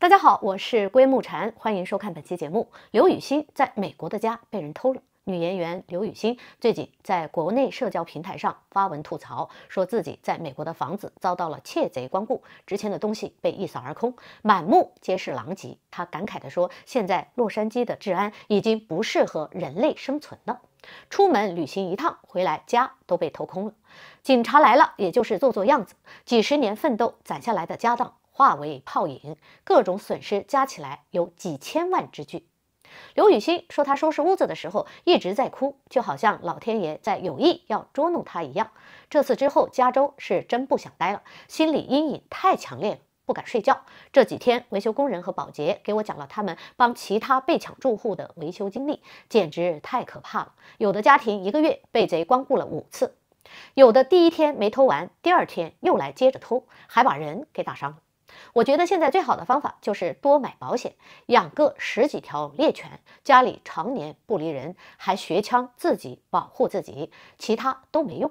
大家好，我是归木禅，欢迎收看本期节目。刘雨欣在美国的家被人偷了。女演员刘雨欣最近在国内社交平台上发文吐槽，说自己在美国的房子遭到了窃贼光顾，值钱的东西被一扫而空，满目皆是狼藉。她感慨地说：“现在洛杉矶的治安已经不适合人类生存了，出门旅行一趟回来，家都被偷空了。警察来了，也就是做做样子。几十年奋斗攒下来的家当。”化为泡影，各种损失加起来有几千万之巨。刘雨欣说，她收拾屋子的时候一直在哭，就好像老天爷在有意要捉弄她一样。这次之后，加州是真不想待了，心理阴影太强烈，不敢睡觉。这几天，维修工人和保洁给我讲了他们帮其他被抢住户的维修经历，简直太可怕了。有的家庭一个月被贼光顾了五次，有的第一天没偷完，第二天又来接着偷，还把人给打伤了。我觉得现在最好的方法就是多买保险，养个十几条猎犬，家里常年不离人，还学枪自己保护自己，其他都没用。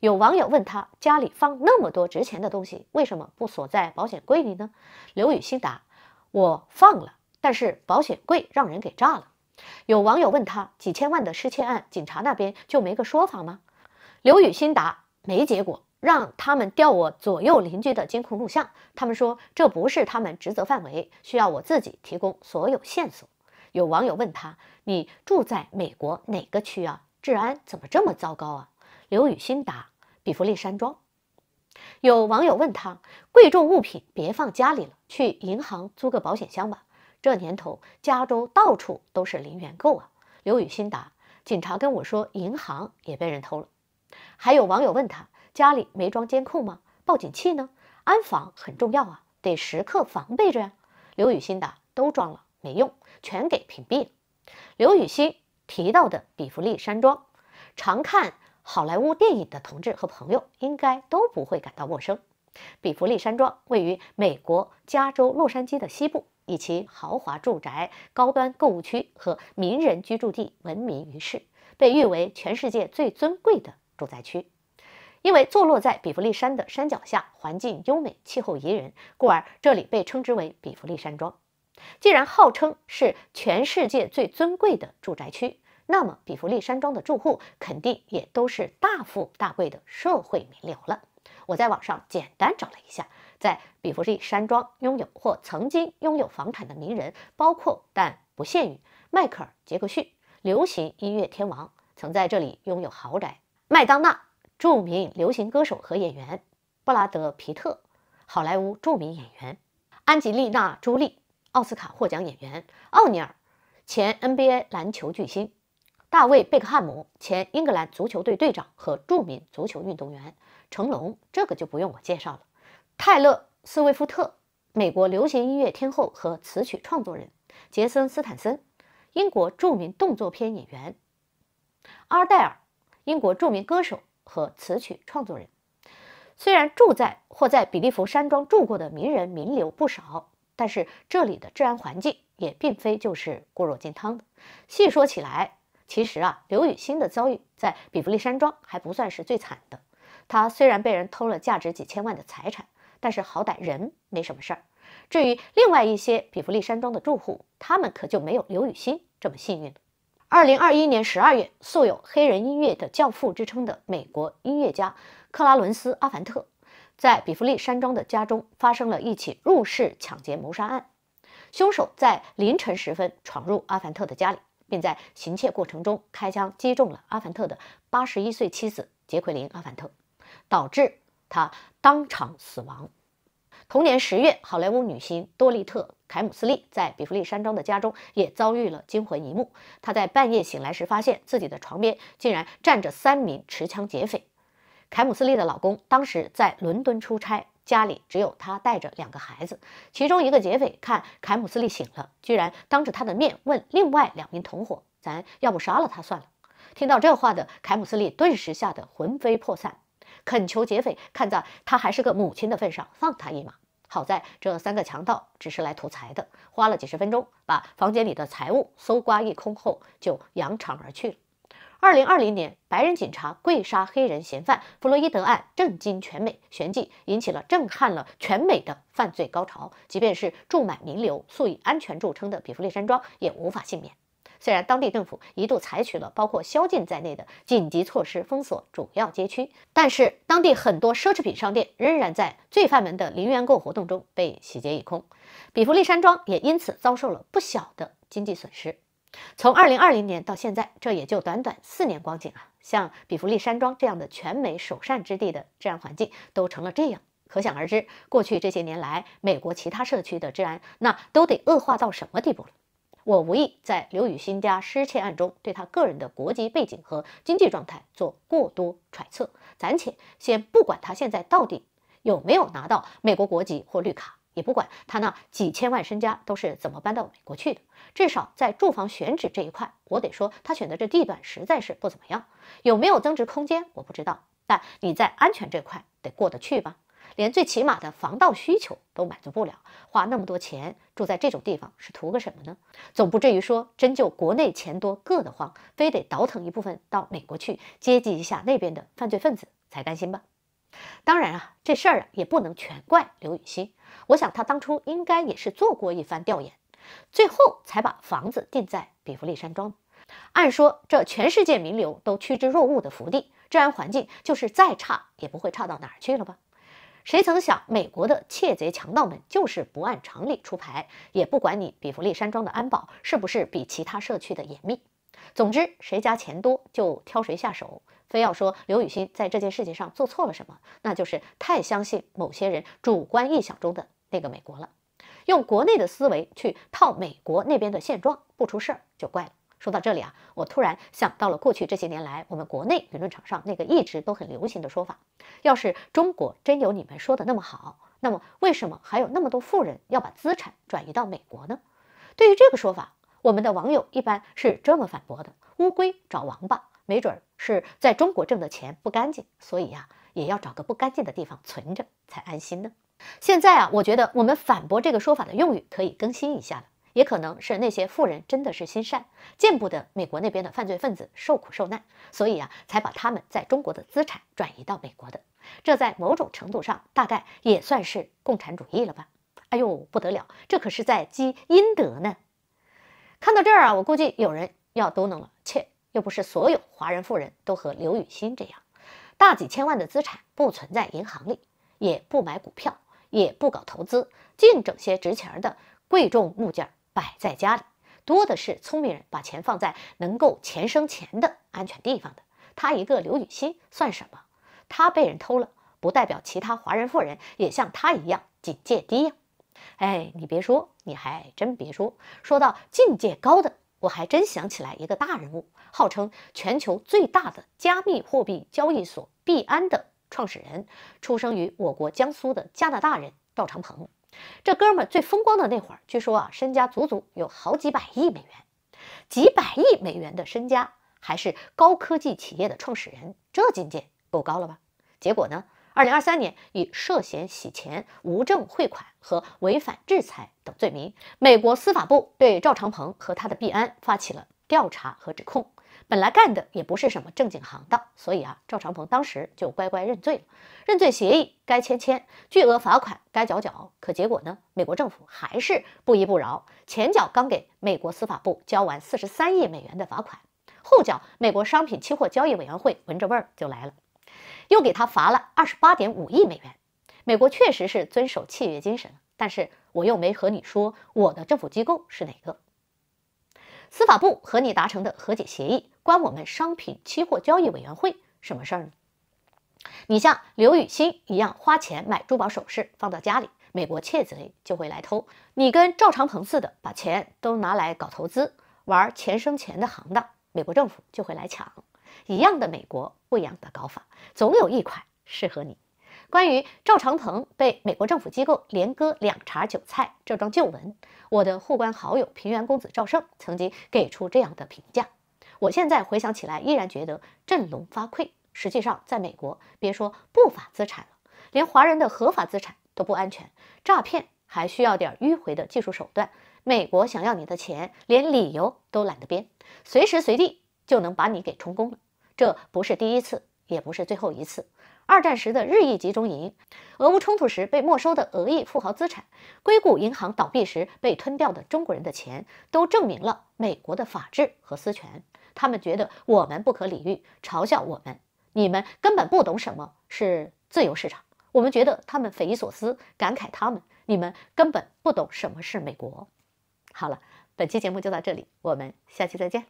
有网友问他，家里放那么多值钱的东西，为什么不锁在保险柜里呢？刘雨欣答：我放了，但是保险柜让人给炸了。有网友问他，几千万的失窃案，警察那边就没个说法吗？刘雨欣答：没结果。让他们调我左右邻居的监控录像。他们说这不是他们职责范围，需要我自己提供所有线索。有网友问他：“你住在美国哪个区啊？治安怎么这么糟糕啊？”刘雨欣答：“比弗利山庄。”有网友问他：“贵重物品别放家里了，去银行租个保险箱吧。这年头加州到处都是零元购啊。”刘雨欣答：“警察跟我说银行也被人偷了。”还有网友问他。家里没装监控吗？报警器呢？安防很重要啊，得时刻防备着呀。刘雨欣的都装了，没用，全给屏蔽了。刘雨欣提到的比弗利山庄，常看好莱坞电影的同志和朋友应该都不会感到陌生。比弗利山庄位于美国加州洛杉矶的西部，以其豪华住宅、高端购物区和名人居住地闻名于世，被誉为全世界最尊贵的住宅区。因为坐落在比弗利山的山脚下，环境优美，气候宜人，故而这里被称之为比弗利山庄。既然号称是全世界最尊贵的住宅区，那么比弗利山庄的住户肯定也都是大富大贵的社会名流了。我在网上简单找了一下，在比弗利山庄拥有或曾经拥有房产的名人，包括但不限于迈克尔·杰克逊，流行音乐天王曾在这里拥有豪宅；麦当娜。著名流行歌手和演员布拉德·皮特，好莱坞著名演员安吉丽娜·朱莉，奥斯卡获奖演员奥尼尔，前 NBA 篮球巨星大卫·贝克汉姆，前英格兰足球队队长和著名足球运动员成龙，这个就不用我介绍了。泰勒·斯威夫特，美国流行音乐天后和词曲创作人杰森·斯坦森，英国著名动作片演员阿黛尔，英国著名歌手。和词曲创作人，虽然住在或在比利佛山庄住过的名人名流不少，但是这里的治安环境也并非就是固若金汤的。细说起来，其实啊，刘雨欣的遭遇在比弗利山庄还不算是最惨的。他虽然被人偷了价值几千万的财产，但是好歹人没什么事儿。至于另外一些比弗利山庄的住户，他们可就没有刘雨欣这么幸运了。二零二一年十二月，素有“黑人音乐的教父”之称的美国音乐家克拉伦斯·阿凡特，在比弗利山庄的家中发生了一起入室抢劫谋杀案。凶手在凌晨时分闯入阿凡特的家里，并在行窃过程中开枪击中了阿凡特的八十一岁妻子杰奎琳·阿凡特，导致他当场死亡。同年十月，好莱坞女星多丽特·凯姆斯利在比弗利山庄的家中也遭遇了惊魂一幕。她在半夜醒来时，发现自己的床边竟然站着三名持枪劫匪。凯姆斯利的老公当时在伦敦出差，家里只有她带着两个孩子。其中一个劫匪看凯姆斯利醒了，居然当着他的面问另外两名同伙：“咱要不杀了他算了？”听到这话的凯姆斯利顿时吓得魂飞魄散。恳求劫匪看在他还是个母亲的份上放他一马。好在这三个强盗只是来图财的，花了几十分钟把房间里的财物搜刮一空后就扬长而去了。二零二零年，白人警察跪杀黑人嫌犯弗洛伊德案震惊全美，旋即引起了震撼了全美的犯罪高潮。即便是众满名流、素以安全著称的比弗利山庄也无法幸免。虽然当地政府一度采取了包括宵禁在内的紧急措施，封锁主要街区，但是当地很多奢侈品商店仍然在罪犯们的零元购活动中被洗劫一空，比弗利山庄也因此遭受了不小的经济损失。从2020年到现在，这也就短短四年光景啊！像比弗利山庄这样的全美首善之地的治安环境都成了这样，可想而知，过去这些年来美国其他社区的治安那都得恶化到什么地步了。我无意在刘雨欣家失窃案中对她个人的国籍背景和经济状态做过多揣测，暂且先不管她现在到底有没有拿到美国国籍或绿卡，也不管他那几千万身家都是怎么搬到美国去的。至少在住房选址这一块，我得说他选的这地段实在是不怎么样。有没有增值空间我不知道，但你在安全这块得过得去吧？连最起码的防盗需求都满足不了，花那么多钱住在这种地方是图个什么呢？总不至于说真就国内钱多硌得慌，非得倒腾一部分到美国去接济一下那边的犯罪分子才甘心吧？当然啊，这事儿啊也不能全怪刘雨欣，我想他当初应该也是做过一番调研，最后才把房子定在比弗利山庄。按说这全世界名流都趋之若鹜的福地，治安环境就是再差也不会差到哪儿去了吧？谁曾想，美国的窃贼强盗们就是不按常理出牌，也不管你比弗利山庄的安保是不是比其他社区的严密。总之，谁家钱多就挑谁下手。非要说刘雨欣在这件事情上做错了什么，那就是太相信某些人主观臆想中的那个美国了，用国内的思维去套美国那边的现状，不出事儿就怪了。说到这里啊，我突然想到了过去这些年来我们国内舆论场上那个一直都很流行的说法：要是中国真有你们说的那么好，那么为什么还有那么多富人要把资产转移到美国呢？对于这个说法，我们的网友一般是这么反驳的：乌龟找王八，没准是在中国挣的钱不干净，所以呀，也要找个不干净的地方存着才安心呢。现在啊，我觉得我们反驳这个说法的用语可以更新一下了。也可能是那些富人真的是心善，见不得美国那边的犯罪分子受苦受难，所以啊，才把他们在中国的资产转移到美国的。这在某种程度上，大概也算是共产主义了吧？哎呦，不得了，这可是在积阴德呢！看到这儿啊，我估计有人要嘟囔了：切，又不是所有华人富人都和刘雨欣这样，大几千万的资产不存在银行里，也不买股票，也不搞投资，净整些值钱的贵重物件儿。摆在家里，多的是聪明人把钱放在能够钱生钱的安全地方的。他一个刘雨欣算什么？他被人偷了，不代表其他华人富人也像他一样警戒低呀。哎，你别说，你还真别说，说到境界高的，我还真想起来一个大人物，号称全球最大的加密货币交易所币安的创始人，出生于我国江苏的加拿大人赵长鹏。这哥们儿最风光的那会儿，据说啊，身家足足有好几百亿美元，几百亿美元的身家，还是高科技企业的创始人，这境界够高了吧？结果呢，二零二三年以涉嫌洗钱、无证汇款和违反制裁等罪名，美国司法部对赵长鹏和他的币安发起了调查和指控。本来干的也不是什么正经行当，所以啊，赵长鹏当时就乖乖认罪了。认罪协议该签签，巨额罚款该缴缴。可结果呢？美国政府还是不依不饶。前脚刚给美国司法部交完四十三亿美元的罚款，后脚美国商品期货交易委员会闻着味儿就来了，又给他罚了二十八点五亿美元。美国确实是遵守契约精神，但是我又没和你说我的政府机构是哪个。司法部和你达成的和解协议关我们商品期货交易委员会什么事儿呢？你像刘雨欣一样花钱买珠宝首饰放到家里，美国窃贼就会来偷；你跟赵长鹏似的把钱都拿来搞投资，玩钱生钱的行当，美国政府就会来抢。一样的美国，不一样的搞法，总有一款适合你。关于赵长鹏被美国政府机构连割两茬韭菜这桩旧闻，我的互关好友平原公子赵胜曾经给出这样的评价。我现在回想起来，依然觉得振聋发聩。实际上，在美国，别说不法资产了，连华人的合法资产都不安全。诈骗还需要点迂回的技术手段，美国想要你的钱，连理由都懒得编，随时随地就能把你给充公了。这不是第一次，也不是最后一次。二战时的日裔集中营，俄乌冲突时被没收的俄裔富豪资产，硅谷银行倒闭时被吞掉的中国人的钱，都证明了美国的法治和私权。他们觉得我们不可理喻，嘲笑我们，你们根本不懂什么是自由市场。我们觉得他们匪夷所思，感慨他们，你们根本不懂什么是美国。好了，本期节目就到这里，我们下期再见。